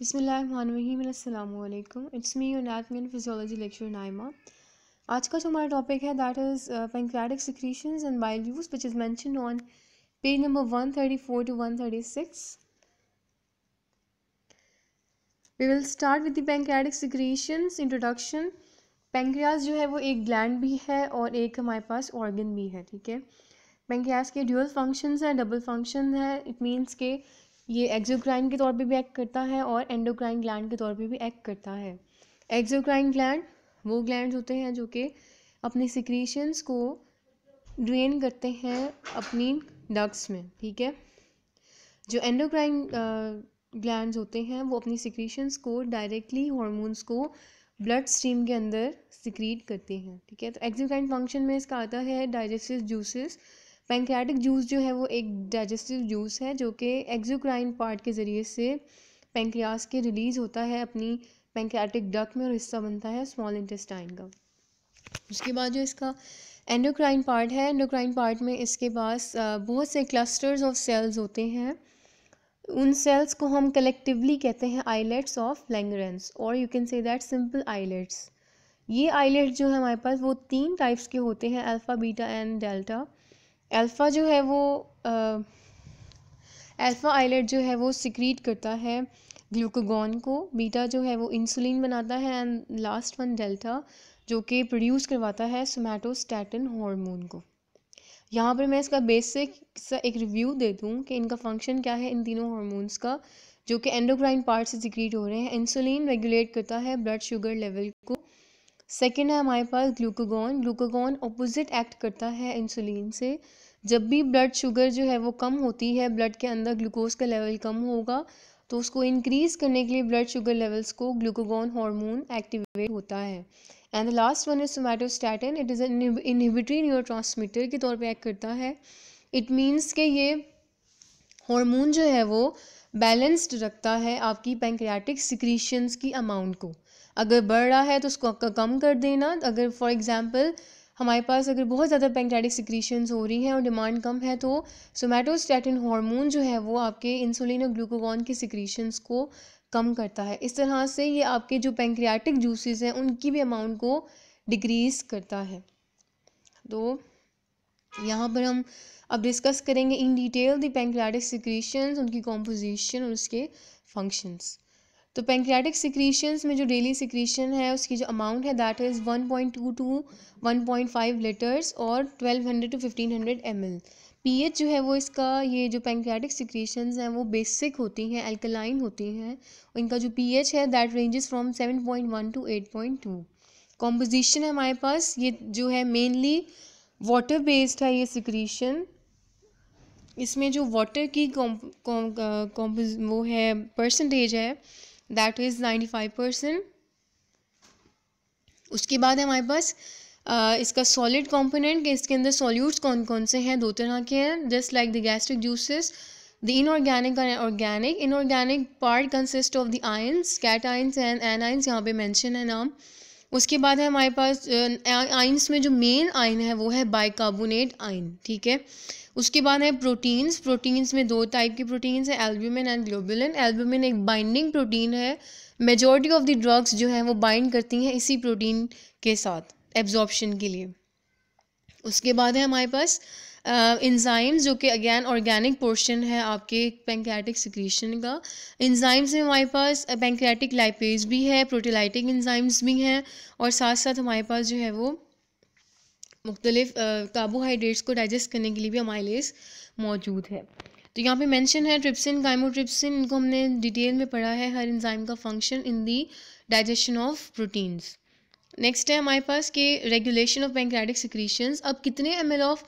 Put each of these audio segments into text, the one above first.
बसमीम it's me anatomy and physiology lecture Naima आज का जो हमारा टॉपिक है that is pancreatic secretions and bile juice which is mention on page number one thirty four to one thirty six we will start with the pancreatic secretions introduction pancreas जो है वो एक gland भी है और एक हमारे पास ऑर्गन भी है ठीक है पेंक्रियाज के ड्यूअल फंक्शंस हैं डबल फंक्शन है इट मीन्स के ये एक्जोक्राइन के तौर पे भी एक्ट करता है और एंडोक्राइन ग्लैंड के तौर पे भी एक्ट करता है एक्जोक्राइन ग्लैंड वो ग्लैंड होते हैं जो कि अपने सिक्रीशंस को ड्रेन करते हैं अपनी डक्स में ठीक है जो एंडोक्राइन ग्लैंड होते हैं वो अपनी सिक्रीशंस को डायरेक्टली हॉर्मोन्स को ब्लड स्ट्रीम के अंदर सिक्रीट करते हैं ठीक है तो एक्जोक्राइन फंक्शन में इसका आता है डाइजेस्टिव जूसेस पैंक्रियाटिक जूस जो है वो एक डाइजेस्टिव जूस है जो कि एक्जोक्राइन पार्ट के ज़रिए से पेंक्रियास के रिलीज़ होता है अपनी पेंक्रियाटिक डक में और हिस्सा बनता है स्मॉल इंटेस्टाइन का उसके बाद जो इसका एंडोक्राइन पार्ट है एंडोक्राइन पार्ट में इसके पास बहुत से क्लस्टर्स ऑफ सेल्स होते हैं उन सेल्स को हम कलेक्टिवली कहते हैं आईलेट्स ऑफ लैंगरेंस और you can say that simple islets ये आईलेट्स जो है हमारे पास वो तीन टाइप्स के होते हैं alpha beta and delta alpha जो है वो अल्फ़ा आइलेट जो है वो सिक्रीट करता है ग्लूकोगन को बीटा जो है वो इंसुलिन बनाता है एंड लास्ट वन डेल्टा जो कि प्रोड्यूस करवाता है सोमैटोस्टैटिन हार्मोन को यहाँ पर मैं इसका बेसिक सा एक रिव्यू दे दूँ कि इनका फंक्शन क्या है इन तीनों हार्मोन्स का जो कि एंडोक्राइन पार्ट से सिक्रीट हो रहे हैं इंसुलिन रेगुलेट करता है ब्लड शुगर लेवल को सेकेंड है हमारे पास ग्लूकागॉन ग्लूकागॉन अपोजिट एक्ट करता है इंसुलिन से जब भी ब्लड शुगर जो है वो कम होती है ब्लड के अंदर ग्लूकोज का लेवल कम होगा तो उसको इंक्रीज करने के लिए ब्लड शुगर लेवल्स को ग्लूकागॉन हार्मोन एक्टिवेट होता है and the last one is somatostatin it is inhibitory transmitter के तौर पर एक्ट करता है इट मीन्स के ये हॉर्मोन जो है वो बैलेंस्ड रखता है आपकी पैंक्रियाटिक सिक्रीशंस की अमाउंट को अगर बढ़ रहा है तो उसको कम कर देना अगर फॉर एग्ज़ाम्पल हमारे पास अगर बहुत ज़्यादा पेंक्रेटिक सिक्रीशंस हो रही हैं और डिमांड कम है तो सोमेटोस्टैटिन हार्मोन जो है वो आपके इंसुलिन और ग्लूकोगॉन के सिक्रीशंस को कम करता है इस तरह से ये आपके जो पेंक्रियाटिक जूसेस हैं उनकी भी अमाउंट को डिक्रीज़ करता है तो यहाँ पर हम अब डिस्कस करेंगे in detail the pancreatic secretions उनकी कॉम्पोजिशन और उसके फंक्शंस तो पेंक्रियाटिक सिक्रीशंस में जो डेली सिक्रीशन है उसकी जो अमाउंट है that is one point two to one point five litres और twelve hundred to fifteen hundred M L pH जो है वो इसका ये जो पेंक्रियाटिक सिक्रीशंस हैं वो बेसिक होती हैं एल्कलाइन होती हैं इनका जो एच है that ranges from seven point one to eight point two composition है हमारे पास ये जो है मेनली वाटर बेस्ड है ये सिक्रीशन इसमें जो वाटर की कॉम वो है परसेंटेज है that is ninety five percent उसके बाद हमारे पास इसका सॉलिड कॉम्पोनेंट इसके अंदर सॉल्यूट्स कौन कौन से हैं दो तरह के हैं just like the gastric juices the inorganic और organic inorganic part consist of the ions cations and anions यहाँ पे मेंशन है नाम उसके बाद है हमारे पास आयंस में जो मेन आयन है वो है बाइकार्बोनेट आयन ठीक है उसके बाद है प्रोटीन्स प्रोटीन्स में दो टाइप की प्रोटीन्स हैं एल्ब्यूमिन एंड ग्लोबुलिन एल्ब्यूमिन एक बाइंडिंग प्रोटीन है मेजॉरिटी ऑफ द ड्रग्स जो हैं वो बाइंड करती हैं इसी प्रोटीन के साथ एब्जॉर्प्शन के लिए उसके बाद है हमारे पास इंजाइम्स uh, जो कि अगैन ऑर्गेनिक पोर्शन है आपके पेंक्रियाटिक सिक्रीशन का इंजाइम्स में हमारे पास पेंक्रियाटिक uh, लाइपेज भी है प्रोटीलाइटिक इंजाइम्स भी हैं और साथ साथ हमारे पास जो है वो मुख्तलिफ कार्बोहाइड्रेट्स को डाइजेस्ट करने के लिए भी अमाइलेस मौजूद है तो यहाँ पे मेंशन है ट्रिप्सिन काइमोट्रिप्सिन इनको हमने डिटेल में पढ़ा है हर इंजाइम का function in the digestion of proteins next है हमारे पास के रेगुलेशन ऑफ पेंक्रेटिक सिक्रीशंस अब कितने एम एल ऑफ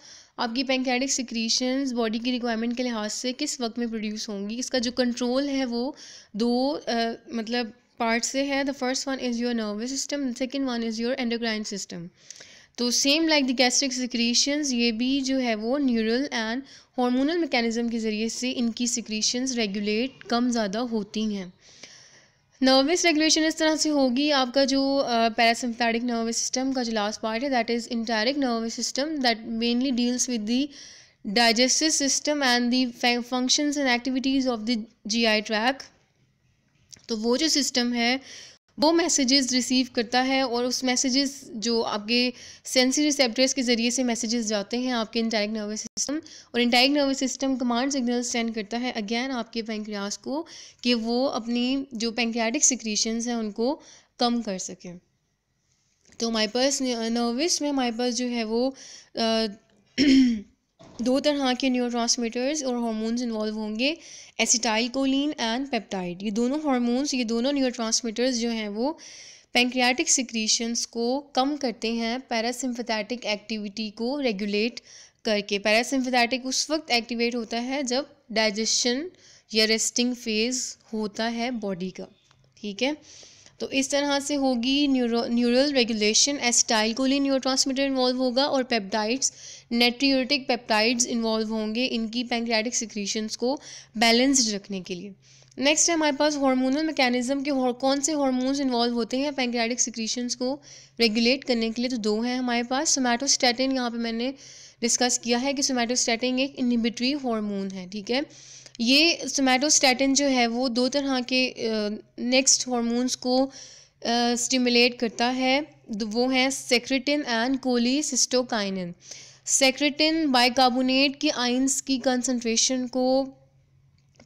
आपकी पेंक्रेटिक सिक्रीशंस बॉडी की रिक्वायरमेंट के लिहाज से किस वक्त में प्रोड्यूस होंगी इसका जो कंट्रोल है वो दो uh, मतलब पार्ट से है the first one is your nervous system second one is your endocrine system तो same like the gastric secretions ये भी जो है वो न्यूरल एंड हार्मोनल मैकेनिज़्म के ज़रिए से इनकी सिक्रीशंस रेगुलेट कम ज़्यादा होती हैं नर्वस रेगुलेशन इस तरह से होगी आपका जो पैरासिम्पैटिक नर्वस सिस्टम का जो लास्ट पार्ट है that is enteric nervous system that mainly deals with the digestive system and the functions and activities of the GI tract तो वो जो सिस्टम है वो मैसेजेस रिसीव करता है और उस मैसेजेस जो आपके सेंसरी रिसेप्टर्स के ज़रिए से मैसेजेस जाते हैं आपके इंटाइक नर्वस सिस्टम और enteric nervous system command signal send करता है अगेन आपके पेंक्रियास को कि वो अपनी जो पेंक्रियाटिक सिक्रीशंस हैं उनको कम कर सकें तो माइपर्स पास नर्वस में हमारे पास जो है वो दो तरह के न्यूरोट्रांसमीटर्स और हार्मोन्स इन्वॉल्व होंगे एसिटाइल कोलिन एंड पेप्टाइड ये दोनों हार्मोन्स ये दोनों न्यूरोट्रांसमीटर्स जो हैं वो पेंक्रियाटिक सिक्रीशंस को कम करते हैं पैरासिम्फेटिक एक्टिविटी को रेगुलेट करके पैरासिम्फेटिक उस वक्त एक्टिवेट होता है जब डाइजेशन या रेस्टिंग फेज होता है बॉडी का ठीक है तो इस तरह से होगी neuro neural regulation neuro neurotransmitter involve होगा और पेप्टाइड्स नेट्रियोटिक पेप्टाइड्स इन्वॉल्व होंगे इनकी पैंक्रियाटिक सिक्रीशंस को बैलेंस्ड रखने के लिए नेक्स्ट है हमारे पास हार्मोनल मैकेनिज्म के कौन से हार्मोन्स इन्वॉल्व होते हैं पैंक्रियाटिक सिक्रीशंस को रेगुलेट करने के लिए तो दो हैं हमारे पास सोमैटोस्टैटिन यहाँ पे मैंने डिस्कस किया है कि सोमैटोस्टैटिन एक इनहिबिटरी हार्मोन है ठीक है ये सोमैटोस्टैटिन जो है वो दो तरह के नेक्स्ट हॉर्मोन्स को स्टिमुलेट करता है वो है secretin and cholecystokinin secretin bicarbonate के आइंस की कंसनट्रेशन को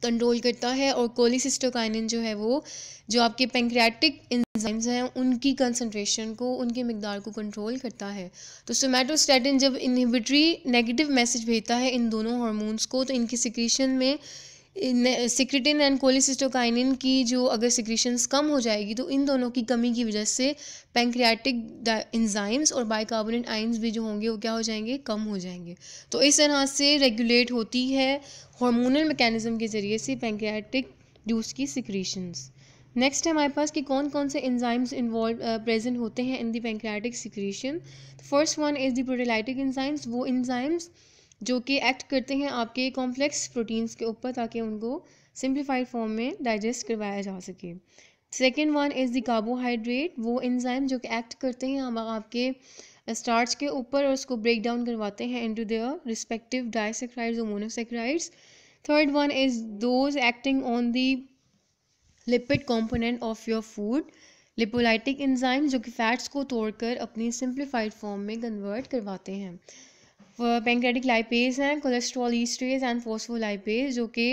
कंट्रोल करता है और सिस्टोकाइनिन जो है वो जो आपके पेंक्रियाटिक एंजाइम्स हैं उनकी कंसनट्रेशन को उनकी मकदार को कंट्रोल करता है तो सोमेटोस्टैटिन जब इनहिबिटरी नेगेटिव मैसेज भेजता है इन दोनों हार्मोन्स को तो इनकी सिक्रीशन में सिक्रिटिन एंड कोलिसिस्टोकाइनिन की जो अगर सिक्रीशंस कम हो जाएगी तो इन दोनों की कमी की वजह से पेंक्रियाटिक इंजाइम्स और बाइकार्बोनेट आइन्स भी जो होंगे वो क्या हो जाएंगे कम हो जाएंगे तो इस तरह से रेगुलेट होती है हार्मोनल मैकेनिज्म के ज़रिए से पेंक्रियाटिक जूस की सिक्रीशंस नेक्स्ट है हमारे पास कि कौन कौन से एंजाइम्स इन्वॉल्व प्रेजेंट होते हैं in the pancreatic secretion first one is the proteolytic enzymes वो एंजाइम्स जो कि एक्ट करते हैं आपके कॉम्प्लेक्स प्रोटीन्स के ऊपर ताकि उनको सिंप्लीफाइड फॉर्म में डाइजेस्ट करवाया जा सके second one is the carbohydrate वो एंजाइम जो कि एक्ट करते हैं हम आपके स्टार्च uh, के ऊपर और उसको ब्रेक डाउन करवाते हैं इनटू देयर रिस्पेक्टिव डाइसेक्राइड्स और monosaccharides third one is those acting on the lipid component of your food lipolytic enzyme जो कि फैट्स को तोड़कर अपनी सिंप्लीफाइड फॉर्म में कन्वर्ट करवाते हैं पेंक्रेटिक लाइपेज हैं कोलेस्ट्रॉल ईस्ट्रेज एंड फोस्फोलाइपेज जो कि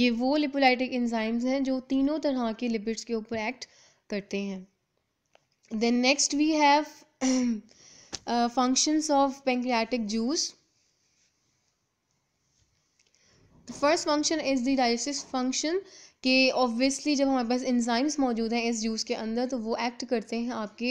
ये वो लिपोलाइटिक इंजाइम्स हैं जो तीनों तरह के लिपिड्स के ऊपर एक्ट करते हैं then next we have functions of pancreatic juice first function is the digestive function कि ऑब्वियसली जब हमारे पास इंजाइम्स मौजूद हैं इस जूस के अंदर तो वो एक्ट करते हैं आपके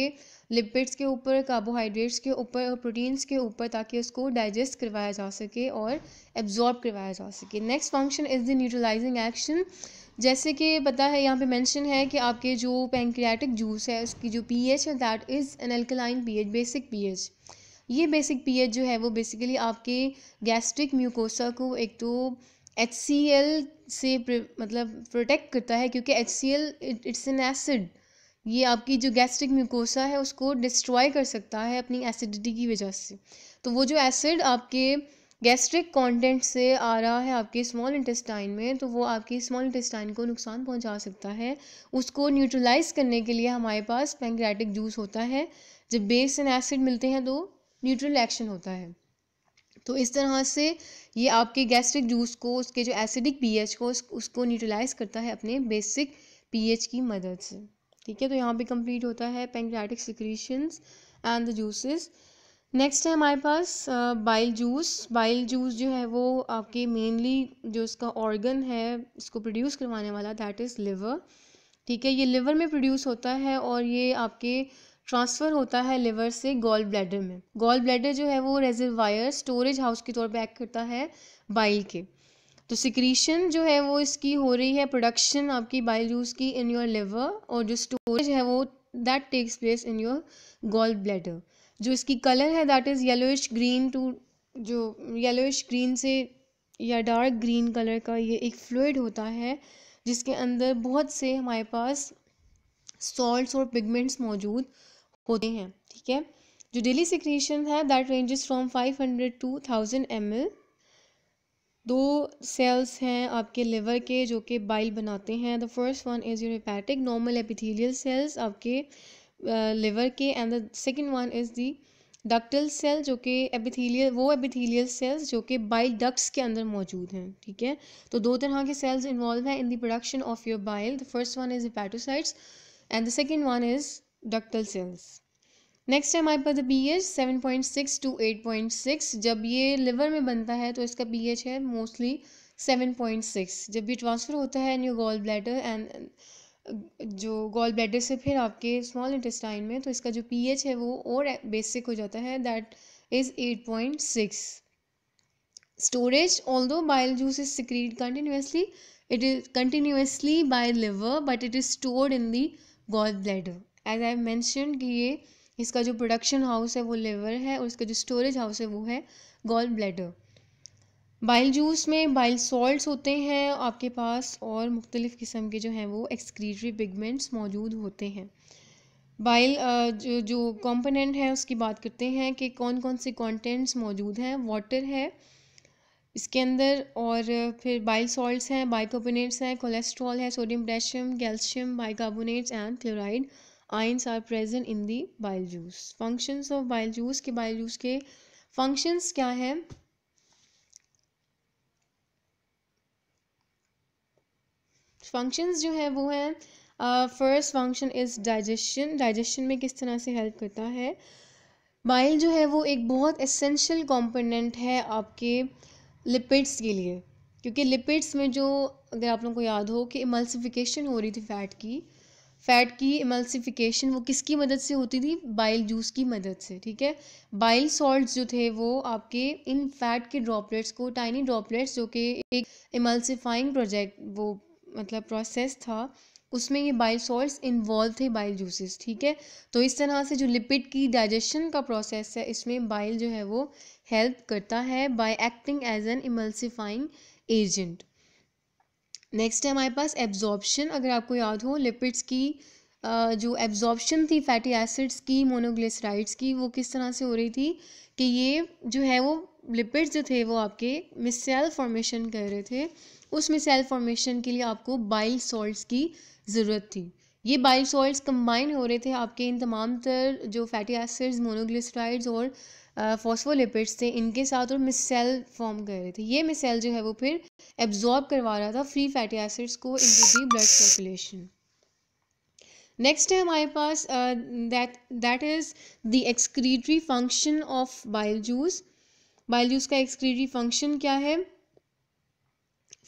लिपिड्स के ऊपर कार्बोहाइड्रेट्स के ऊपर और प्रोटीन्स के ऊपर ताकि उसको डाइजेस्ट करवाया जा सके और एब्जॉर्ब करवाया जा सके next function is the neutralising action जैसे कि पता है यहाँ पे मेंशन है कि आपके जो पेंक्रियाटिक जूस है उसकी जो पीएच है that is an alkaline pH basic pH ये बेसिक पीएच जो है वो बेसिकली आपके गैस्ट्रिक म्यूकोसा को एक तो एच सी एल से मतलब प्रोटेक्ट करता है क्योंकि H C L it's an acid ये आपकी जो गैस्ट्रिक म्यूकोसा है उसको डिस्ट्रॉय कर सकता है अपनी एसिडिटी की वजह से तो वो जो एसिड आपके गैस्ट्रिक कंटेंट से आ रहा है आपके स्मॉल इंटेस्टाइन में तो वो आपके स्मॉल इंटेस्टाइन को नुकसान पहुंचा सकता है उसको न्यूट्रलाइज करने के लिए हमारे पास पेंक्रेटिक जूस होता है जब बेस एंड एसिड मिलते हैं तो न्यूट्रल एक्शन होता है तो इस तरह से ये आपके गैस्ट्रिक जूस को उसके जो एसिडिक पीएच को उसको न्यूट्रलाइज करता है अपने बेसिक पीएच की मदद से ठीक है तो यहाँ पे कंप्लीट होता है pancreatic secretions and the juices next है हमारे पास बाइल जूस बाइल जूस जो है वो आपके मेनली जो इसका ऑर्गन है इसको प्रोड्यूस करवाने वाला दैट इज़ लिवर ठीक है ये लिवर में प्रोड्यूस होता है और ये आपके ट्रांसफ़र होता है लिवर से गॉल ब्लैडर में गॉल ब्लैडर जो है वो रेजरवायर स्टोरेज हाउस के तौर पर एक्ट करता है बाइल के तो सिक्रीशन जो है वो इसकी हो रही है प्रोडक्शन आपकी बाइल जूस की इन योर लिवर और जो स्टोरेज है वो that takes place in your gall bladder जो इसकी कलर है that is yellowish green to जो येलोइश ग्रीन से या डार्क ग्रीन कलर का ये एक फ्लूड होता है जिसके अंदर बहुत से हमारे पास सॉल्ट्स और पिगमेंट्स मौजूद होते हैं ठीक है जो डेली सिक्रीशन है that ranges from 500 to thousand M दो सेल्स हैं आपके लिवर के जो कि बाइल बनाते हैं the first one is your hepatic normal epithelial cells आपके लिवर के and the second one is the ductal cell जो कि एपिथीलियल वो एपिथीलियल सेल्स जो कि बाइल डक्ट्स के अंदर मौजूद हैं ठीक है तो दो तरह के सेल्स इन्वॉल्व हैं in the production of your bile the first one is hepatocytes and the second one is ductal cells next है हमारे पास P H seven point six to eight point six जब ये लिवर में बनता है तो इसका पी एच है मोस्टली सेवन पॉइंट सिक्स जब ये ट्रांसफ़र होता है न्यू गॉल ब्लैडर एंड जो गॉल ब्लैडर से फिर आपके स्मॉल इंटेस्टाइन में तो इसका जो पी एच है वो और बेसिक हो जाता है that is eight point six storage although bile juice is secreted continuously it is continuously by liver but it is stored in the gall bladder as I mention कि ये इसका जो प्रोडक्शन हाउस है वो लेवर है और इसका जो स्टोरेज हाउस है वो है गॉल ब्लैडर बाइल जूस में बाइल सॉल्ट्स होते हैं आपके पास और मुख्तलिफ़ किस्म के जो हैं वो एक्सक्रीटरी पिगमेंट्स मौजूद होते हैं बाइल जो जो कॉम्पोनेंट है उसकी बात करते हैं कि कौन कौन से कॉन्टेंट्स मौजूद हैं वाटर है इसके अंदर और फिर बाइल सॉल्ट्स हैं बाइकोबोनेट्स हैं कोलेस्ट्रॉल है sodium potassium calcium bicarbonates and chloride ions are present in the bile juice functions of bile juice के बाइल जूस के फंक्शंस क्या है फंक्शंस जो है वो है first function is digestion digestion में किस तरह से हेल्प करता है बाइल जो है वो एक बहुत एसेंशियल कंपोनेंट है आपके लिपिड्स के लिए क्योंकि लिपिड्स में जो अगर आप लोगों को याद हो कि इमल्सिफिकेशन हो रही थी फैट की फैट की इमल्सिफिकेशन वो किसकी मदद से होती थी बाइल जूस की मदद से ठीक है बाइल सॉल्ट्स जो थे वो आपके इन फैट के ड्रॉपलेट्स को टाइनी ड्रॉपलेट्स जो कि एक इमल्सिफाइंग प्रोजेक्ट वो मतलब प्रोसेस था उसमें ये बाइल सॉल्ट्स इन्वॉल्व थे बाइल जूसेस ठीक है तो इस तरह से जो लिपिड की डाइजेशन का प्रोसेस है इसमें बाइल जो है वो हेल्प करता है by acting as an emulsifying agent next है हमारे पास एब्जॉर्बशन अगर आपको याद हो लिपिड्स की जो एब्जॉर्बशन थी फैटी एसिड्स की मोनोग्लिसराइड्स की वो किस तरह से हो रही थी कि ये जो है वो लिपिड्स जो थे वो आपके मिसेल फॉर्मेशन कर रहे थे उस मिसेल फॉर्मेशन के लिए आपको बाइल सॉल्ट्स की ज़रूरत थी ये बाइल सॉल्ट्स कंबाइन हो रहे थे आपके इन तमाम तर जो फैटी एसिड्स मोनोग्लिसराइड्स और फॉस्फोलिपिड्स थे इनके साथ और मिसेल फॉर्म कर रहे थे ये मिसेल जो है वो फिर एब्जॉर्ब करवा रहा था फ्री फैटी एसिड्स को into the blood circulation next है हमारे पास that that is the excretory function of bile juice bile juice का एक्सक्रीटरी फंक्शन क्या है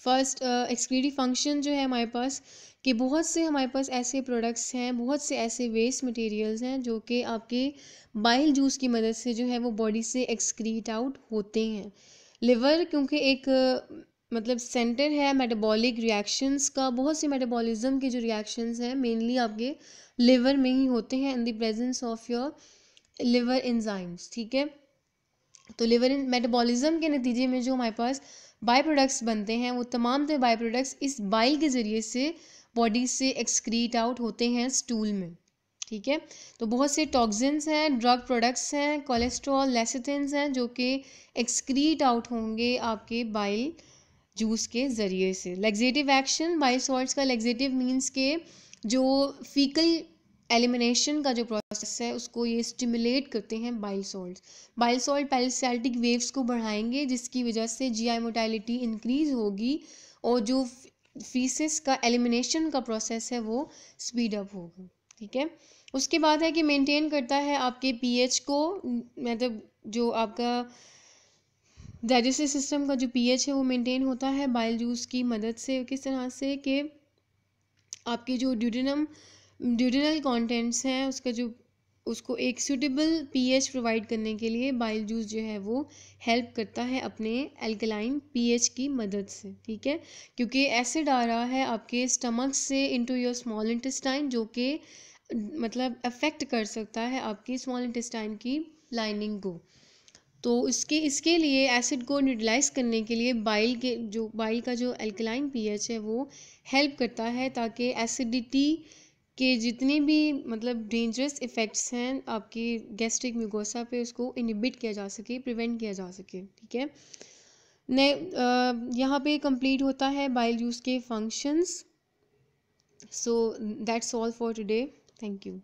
फर्स्ट एक्सक्रीटरी फंक्शन जो है हमारे पास कि बहुत से हमारे पास ऐसे प्रोडक्ट्स हैं बहुत से ऐसे वेस्ट मटेरियल्स हैं जो कि आपके बाइल जूस की मदद से जो है वो बॉडी से एक्सक्रीट आउट होते हैं लिवर क्योंकि एक मतलब सेंटर है मेटाबॉलिक रिएक्शंस का बहुत से मेटाबॉलिज्म के जो रिएक्शंस हैं मेनली आपके लिवर में ही होते हैं in the presence of your liver enzymes ठीक है तो लिवर मेटाबॉलिज्म के नतीजे में जो हमारे पास बाई प्रोडक्ट्स बनते हैं वो तमाम तरह बाई प्रोडक्ट्स इस बाइल के ज़रिए से बॉडी से एक्सक्रीट आउट होते हैं स्टूल में ठीक है तो बहुत से टॉक्सिन्स हैं ड्रग प्रोडक्ट्स हैं कोलेस्ट्रॉल लेसिथिन्स हैं जो कि एक्सक्रीट आउट होंगे आपके बाइल जूस के ज़रिए से लेग्जेटिव एक्शन बाइल सॉल्ट्स का लेग्जेटिव मीन्स के जो फीकल एलिमिनेशन का जो प्रोसेस है उसको ये स्टिमुलेट करते हैं bile salt bile salt peristaltic waves को बढ़ाएंगे जिसकी वजह से जी आई मोटैलिटी इंक्रीज होगी और जो फीसिस का एलिमिनेशन का प्रोसेस है वो स्पीड अप होगा ठीक है उसके बाद है कि मेंटेन करता है आपके पीएच को मतलब जो आपका डाइजेस्टिव सिस्टम का जो पीएच है वो मेंटेन होता है बाइल जूस की मदद से किस तरह से कि आपके जो ड्यूडिनम ड्यूडिनल कंटेंट्स हैं उसका जो उसको एक सूटेबल पीएच प्रोवाइड करने के लिए बाइल जूस जो है वो हेल्प करता है अपने एल्कलाइन पीएच की मदद से ठीक है क्योंकि एसिड आ रहा है आपके स्टमक से इनटू योर स्मॉल इंटेस्टाइन जो कि मतलब अफेक्ट कर सकता है आपकी स्मॉल इंटेस्टाइन की लाइनिंग को तो इसके इसके लिए एसिड को न्यूट्रलाइज करने के लिए बाइल के जो बाइल का जो एल्कलाइन पीएच है वो हेल्प करता है ताकि एसिडिटी कि जितने भी मतलब डेंजरस इफ़ेक्ट्स हैं आपकी गैस्ट्रिक म्यूकोसा पे उसको इनिबिट किया जा सके प्रिवेंट किया जा सके ठीक है ने यहाँ पे कंप्लीट होता है बाइल यूज़ के functions so that's all for today thank you